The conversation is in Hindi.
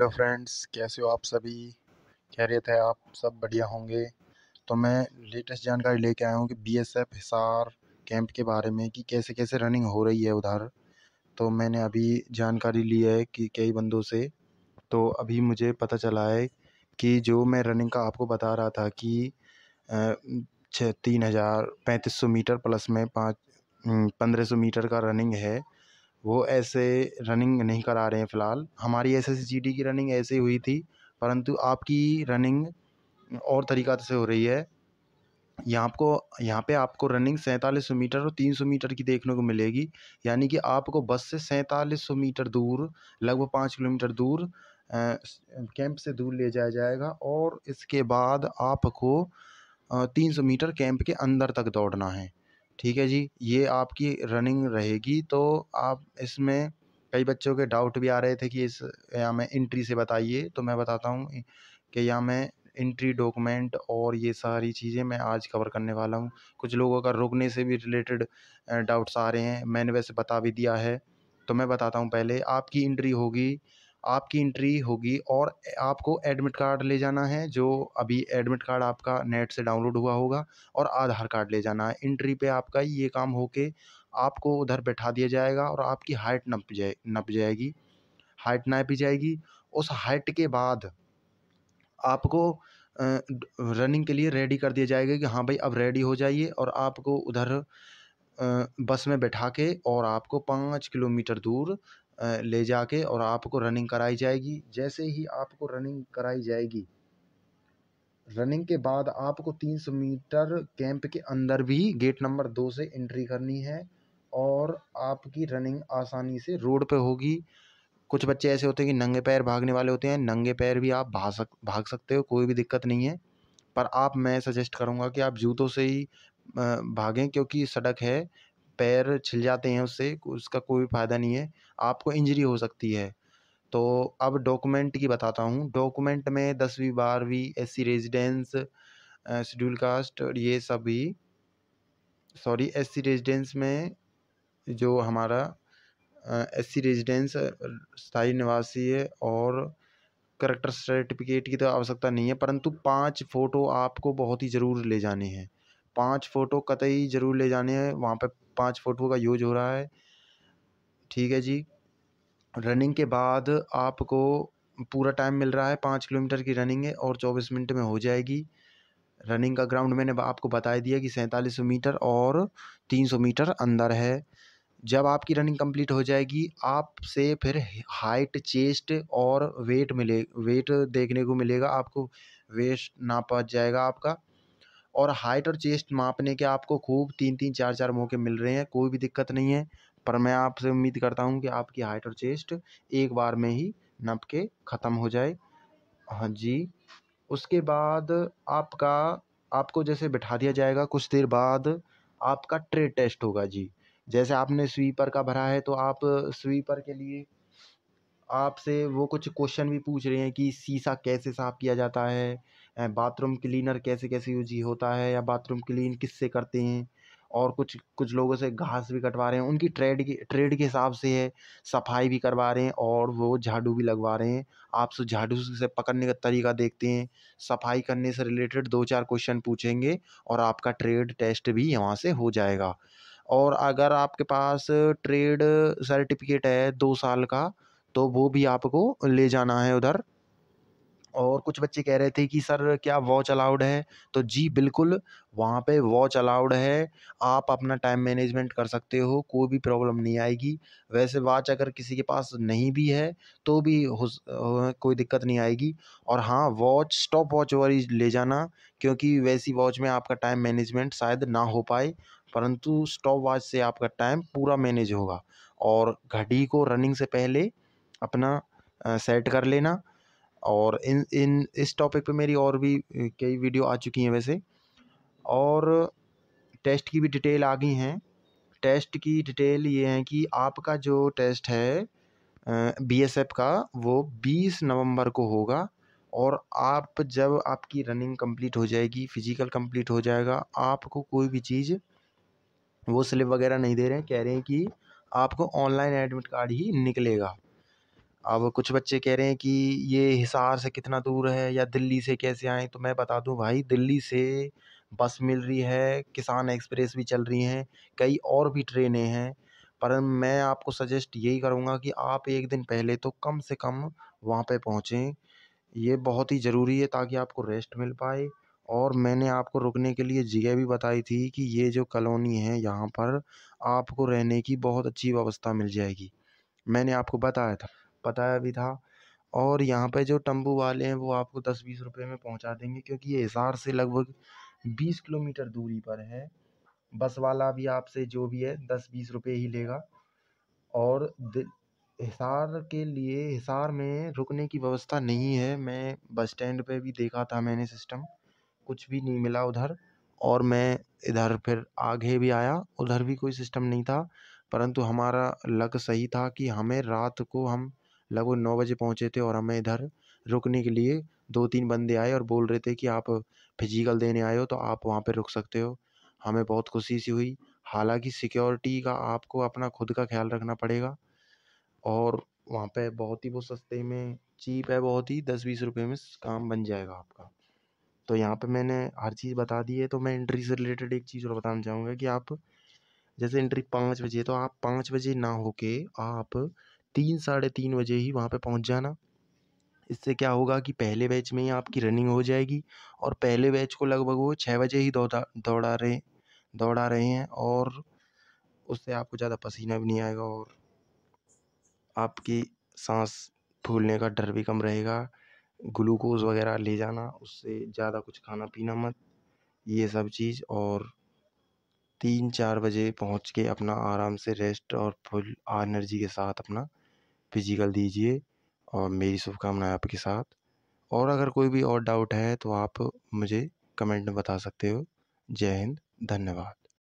हेलो फ्रेंड्स कैसे हो आप सभी खैरियत है आप सब बढ़िया होंगे तो मैं लेटेस्ट जानकारी लेके आया हूँ कि बीएसएफ हिसार कैंप के बारे में कि कैसे कैसे रनिंग हो रही है उधर तो मैंने अभी जानकारी ली है कि कई बंदों से तो अभी मुझे पता चला है कि जो मैं रनिंग का आपको बता रहा था कि छः तीन हज़ार पैंतीस सौ मीटर प्लस में पाँच पंद्रह सौ मीटर का रनिंग है वो ऐसे रनिंग नहीं करा रहे हैं फ़िलहाल हमारी एस एस जी डी की रनिंग ऐसे ही हुई थी परंतु आपकी रनिंग और तरीक़ा से हो रही है यहाँ आपको यहाँ पे आपको रनिंग सैंतालीस सौ मीटर और तीन सौ मीटर की देखने को मिलेगी यानी कि आपको बस से सैंतालीस सौ मीटर दूर लगभग पाँच किलोमीटर दूर कैंप से दूर ले जाया जाएगा और इसके बाद आपको तीन सौ मीटर कैंप के अंदर तक दौड़ना है ठीक है जी ये आपकी रनिंग रहेगी तो आप इसमें कई बच्चों के डाउट भी आ रहे थे कि इस या मैं इंट्री से बताइए तो मैं बताता हूँ कि या मैं इंट्री डॉक्यूमेंट और ये सारी चीज़ें मैं आज कवर करने वाला हूँ कुछ लोगों का रुकने से भी रिलेटेड डाउट्स आ रहे हैं मैंने वैसे बता भी दिया है तो मैं बताता हूँ पहले आपकी इंट्री होगी आपकी इंट्री होगी और आपको एडमिट कार्ड ले जाना है जो अभी एडमिट कार्ड आपका नेट से डाउनलोड हुआ होगा और आधार कार्ड ले जाना है इंट्री पे आपका ये काम होके आपको उधर बैठा दिया जाएगा और आपकी हाइट नप जाए नप जाएगी हाइट नापी जाएगी उस हाइट के बाद आपको रनिंग के लिए रेडी कर दिया जाएगा कि हाँ भाई अब रेडी हो जाइए और आपको उधर बस में बैठा के और आपको पाँच किलोमीटर दूर ले जाके और आपको रनिंग कराई जाएगी जैसे ही आपको रनिंग कराई जाएगी रनिंग के बाद आपको तीन सौ मीटर कैंप के अंदर भी गेट नंबर दो से एंट्री करनी है और आपकी रनिंग आसानी से रोड पे होगी कुछ बच्चे ऐसे होते हैं कि नंगे पैर भागने वाले होते हैं नंगे पैर भी आप भाग सक भाग सकते हो कोई भी दिक्कत नहीं है पर आप मैं सजेस्ट करूँगा कि आप जूतों से ही भागें क्योंकि सड़क है पैर छिल जाते हैं उससे उसका कोई फ़ायदा नहीं है आपको इंजरी हो सकती है तो अब डॉक्यूमेंट की बताता हूँ डॉक्यूमेंट में दसवीं बारहवीं S C residence schedule caste और ये सभी सॉरी एस सी रेजिडेंस में जो हमारा एस सी रेजिडेंस स्थायी निवासी है और करेक्टर सर्टिफिकेट की तो आवश्यकता नहीं है परंतु पांच फ़ोटो आपको बहुत ही ज़रूर ले जाने हैं पांच फ़ोटो कतई ज़रूर ले जाने हैं वहाँ पर पाँच फोटो का यूज हो रहा है ठीक है जी रनिंग के बाद आपको पूरा टाइम मिल रहा है पाँच किलोमीटर की रनिंग है और चौबीस मिनट में हो जाएगी रनिंग का ग्राउंड मैंने आपको बता दिया कि सैंतालीस सौ मीटर और तीन सौ मीटर अंदर है जब आपकी रनिंग कंप्लीट हो जाएगी आपसे फिर हाइट चेस्ट और वेट मिले वेट देखने को मिलेगा आपको वेस्ट नापा जाएगा आपका और हाइट और चेस्ट मापने के आपको खूब तीन तीन चार चार मौके मिल रहे हैं कोई भी दिक्कत नहीं है पर मैं आपसे उम्मीद करता हूँ कि आपकी हाइट और चेस्ट एक बार में ही नप के ख़त्म हो जाए हाँ जी उसके बाद आपका आपको जैसे बिठा दिया जाएगा कुछ देर बाद आपका ट्रे टेस्ट होगा जी जैसे आपने स्वीपर का भरा है तो आप स्वीपर के लिए आपसे वो कुछ क्वेश्चन भी पूछ रहे हैं कि शीशा कैसे साफ़ किया जाता है बाथरूम क्लीनर कैसे कैसे यूज होता है या बाथरूम क्लीन किससे करते हैं और कुछ कुछ लोगों से घास भी कटवा रहे हैं उनकी ट्रेड की ट्रेड के हिसाब से है सफाई भी करवा रहे हैं और वो झाड़ू भी लगवा रहे हैं आप सो झाड़ू से पकड़ने का तरीका देखते हैं सफाई करने से रिलेटेड दो चार क्वेश्चन पूछेंगे और आपका ट्रेड टेस्ट भी यहाँ से हो जाएगा और अगर आपके पास ट्रेड सर्टिफिकेट है दो साल का तो वो भी आपको ले जाना है उधर और कुछ बच्चे कह रहे थे कि सर क्या वॉच अलाउड है तो जी बिल्कुल वहाँ पे वॉच अलाउड है आप अपना टाइम मैनेजमेंट कर सकते हो कोई भी प्रॉब्लम नहीं आएगी वैसे वॉच अगर किसी के पास नहीं भी है तो भी हो कोई दिक्कत नहीं आएगी और हाँ वॉच स्टॉप वॉच वाली ले जाना क्योंकि वैसी वॉच में आपका टाइम मैनेजमेंट शायद ना हो पाए परंतु स्टॉप वॉच से आपका टाइम पूरा मैनेज होगा और घड़ी को रनिंग से पहले अपना सेट कर लेना और इन इन इस टॉपिक पे मेरी और भी कई वीडियो आ चुकी हैं वैसे और टेस्ट की भी डिटेल आ गई हैं टेस्ट की डिटेल ये है कि आपका जो टेस्ट है बी एस एफ का वो बीस नवंबर को होगा और आप जब आपकी रनिंग कंप्लीट हो जाएगी फिजिकल कंप्लीट हो जाएगा आपको कोई भी चीज़ वो स्लिप वगैरह नहीं दे रहे हैं कह रहे हैं कि आपको ऑनलाइन एडमिट कार्ड ही निकलेगा अब कुछ बच्चे कह रहे हैं कि ये हिसार से कितना दूर है या दिल्ली से कैसे आएँ तो मैं बता दूँ भाई दिल्ली से बस मिल रही है किसान एक्सप्रेस भी चल रही हैं कई और भी ट्रेनें हैं पर मैं आपको सजेस्ट यही करूँगा कि आप एक दिन पहले तो कम से कम वहाँ पे पहुँचें ये बहुत ही ज़रूरी है ताकि आपको रेस्ट मिल पाए और मैंने आपको रुकने के लिए जगह भी बताई थी कि ये जो कॉलोनी है यहाँ पर आपको रहने की बहुत अच्छी व्यवस्था मिल जाएगी मैंने आपको बताया था बताया भी था और यहाँ पे जो टम्बू वाले हैं वो आपको दस बीस रुपये में पहुँचा देंगे क्योंकि ये हिसार से लगभग बीस किलोमीटर दूरी पर है बस वाला भी आपसे जो भी है दस बीस रुपये ही लेगा और हिसार के लिए हिसार में रुकने की व्यवस्था नहीं है मैं बस स्टैंड पे भी देखा था मैंने सिस्टम कुछ भी नहीं मिला उधर और मैं इधर फिर आगे भी आया उधर भी कोई सिस्टम नहीं था परंतु हमारा लक सही था कि हमें रात को हम लगभग नौ बजे पहुँचे थे और हमें इधर रुकने के लिए दो तीन बंदे आए और बोल रहे थे कि आप फिजिकल देने आए हो तो आप वहाँ पर रुक सकते हो हमें बहुत खुशी सी हुई हालांकि सिक्योरिटी का आपको अपना खुद का ख्याल रखना पड़ेगा और वहाँ पे बहुत ही वो सस्ते में चीप है बहुत ही दस बीस रुपये में काम बन जाएगा आपका तो यहाँ पे मैंने हर चीज़ बता दी है तो मैं एंट्री से रिलेटेड एक चीज़ और बताना चाहूँगा कि आप जैसे एंट्री पाँच बजे तो आप पाँच बजे ना होके आप तीन साढ़े तीन बजे ही वहाँ पे पहुँच जाना इससे क्या होगा कि पहले बैच में ही आपकी रनिंग हो जाएगी और पहले बैच को लगभग वो छः बजे ही दौड़ा दौड़ा रहे दौड़ा रहे हैं और उससे आपको ज़्यादा पसीना भी नहीं आएगा और आपकी सांस फूलने का डर भी कम रहेगा ग्लूकोज़ वगैरह ले जाना उससे ज़्यादा कुछ खाना पीना मत ये सब चीज़ और तीन चार बजे पहुंच के अपना आराम से रेस्ट और फुल एनर्जी के साथ अपना फिज़िकल दीजिए और मेरी शुभकामनाएं आपके साथ और अगर कोई भी और डाउट है तो आप मुझे कमेंट में बता सकते हो जय हिंद धन्यवाद